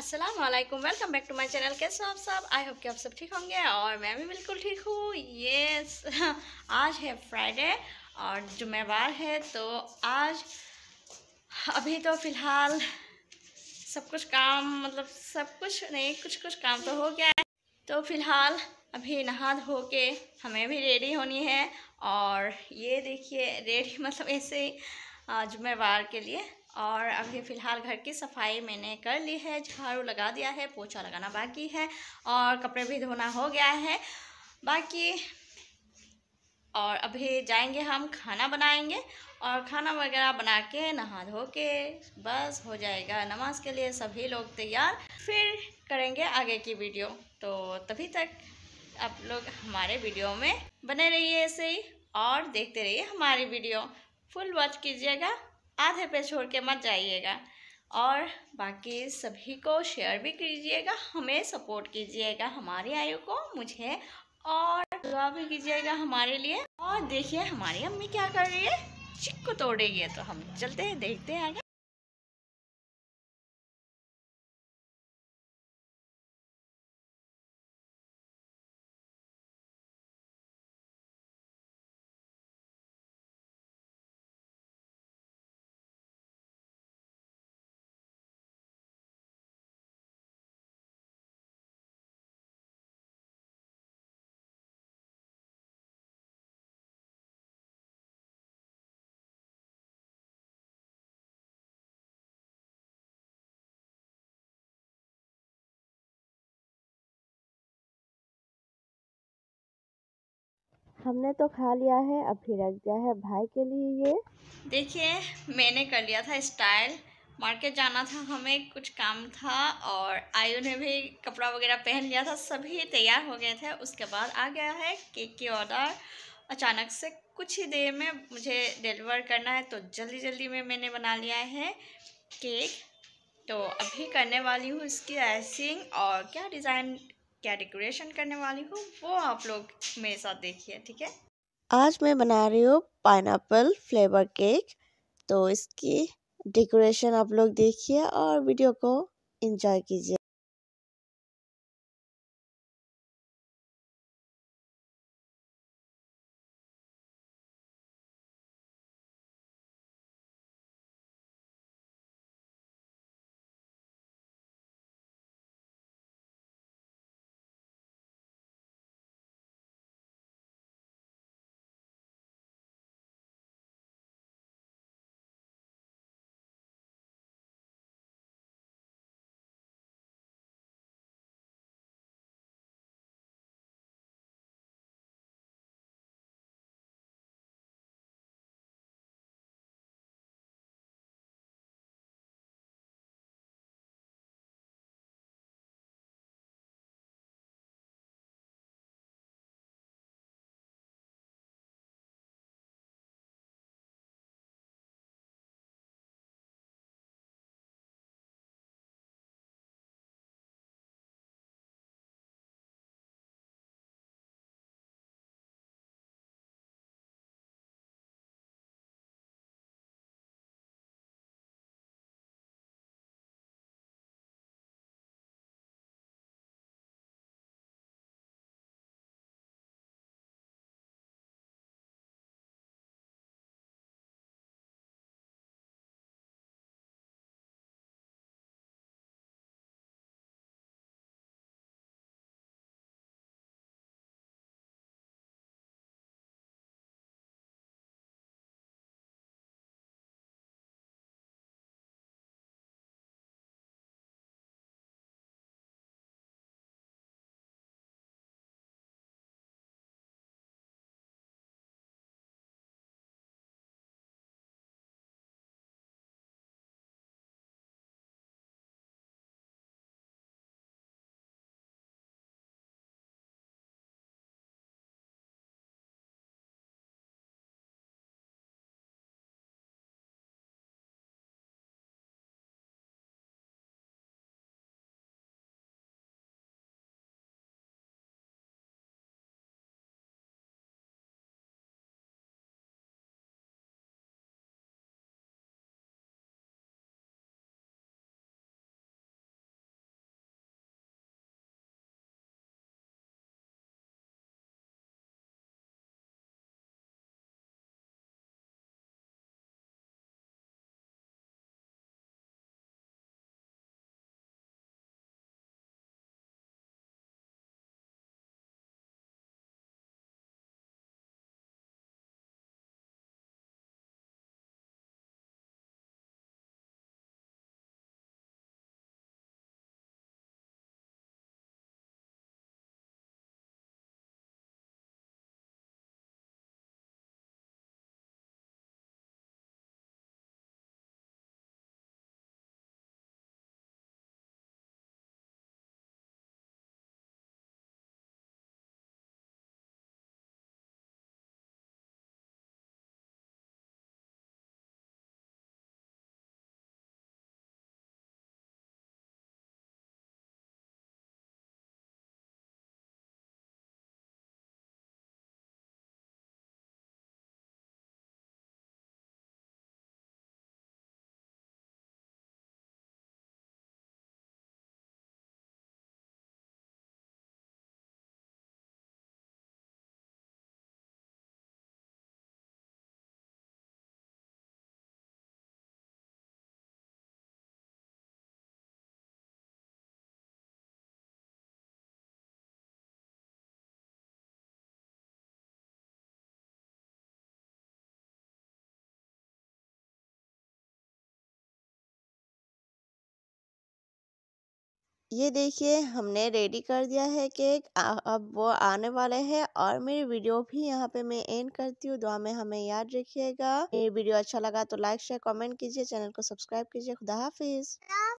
अस्सलाम वालेकुम welcome back to my channel कैसे हो आप सब आई होप कि आप सब ठीक होंगे और मैं भी बिल्कुल ठीक हूँ ये आज है फ्राइडे और जुम्मेवार है तो आज अभी तो फ़िलहाल सब कुछ काम मतलब सब कुछ नहीं कुछ कुछ काम तो हो गया है तो फ़िलहाल अभी नहा धो के हमें भी रेडी होनी है और ये देखिए रेडी मतलब ऐसे ही जुम्मेवार के लिए और अभी फ़िलहाल घर की सफाई मैंने कर ली है झाड़ू लगा दिया है पोछा लगाना बाकी है और कपड़े भी धोना हो गया है बाकी और अभी जाएंगे हम खाना बनाएंगे और खाना वगैरह बना के नहा धो के बस हो जाएगा नमाज के लिए सभी लोग तैयार फिर करेंगे आगे की वीडियो तो तभी तक आप लोग हमारे वीडियो में बने रहिए ऐसे ही और देखते रहिए हमारी वीडियो फुल वॉच कीजिएगा आधे पे छोड़ के मत जाइएगा और बाकी सभी को शेयर भी कीजिएगा हमें सपोर्ट कीजिएगा हमारी आयु को मुझे और दुआ भी कीजिएगा हमारे लिए और देखिए हमारी अम्मी क्या कर रही है चिक तोड़ेगी तो हम चलते हैं देखते हैं आगे हमने तो खा लिया है अब फिर रख दिया है भाई के लिए ये देखिए मैंने कर लिया था स्टाइल मार्केट जाना था हमें कुछ काम था और आयु ने भी कपड़ा वगैरह पहन लिया था सभी तैयार हो गए थे उसके बाद आ गया है केक की ऑर्डर अचानक से कुछ ही देर में मुझे डिलीवर करना है तो जल्दी जल्दी में मैंने बना लिया है केक तो अभी करने वाली हूँ इसकी आइसिंग और क्या डिज़ाइन क्या डेकोरेशन करने वाली हूँ वो आप लोग मेरे साथ देखिए ठीक है आज मैं बना रही हूँ पाइन फ्लेवर केक तो इसकी डेकोरेशन आप लोग देखिए और वीडियो को इंजॉय कीजिए ये देखिए हमने रेडी कर दिया है केक अब वो आने वाले हैं और मेरी वीडियो भी यहाँ पे मैं एंड करती हूँ दुआ में हमें याद रखिएगा ये वीडियो अच्छा लगा तो लाइक शेयर कमेंट कीजिए चैनल को सब्सक्राइब कीजिए खुदा हाफिज़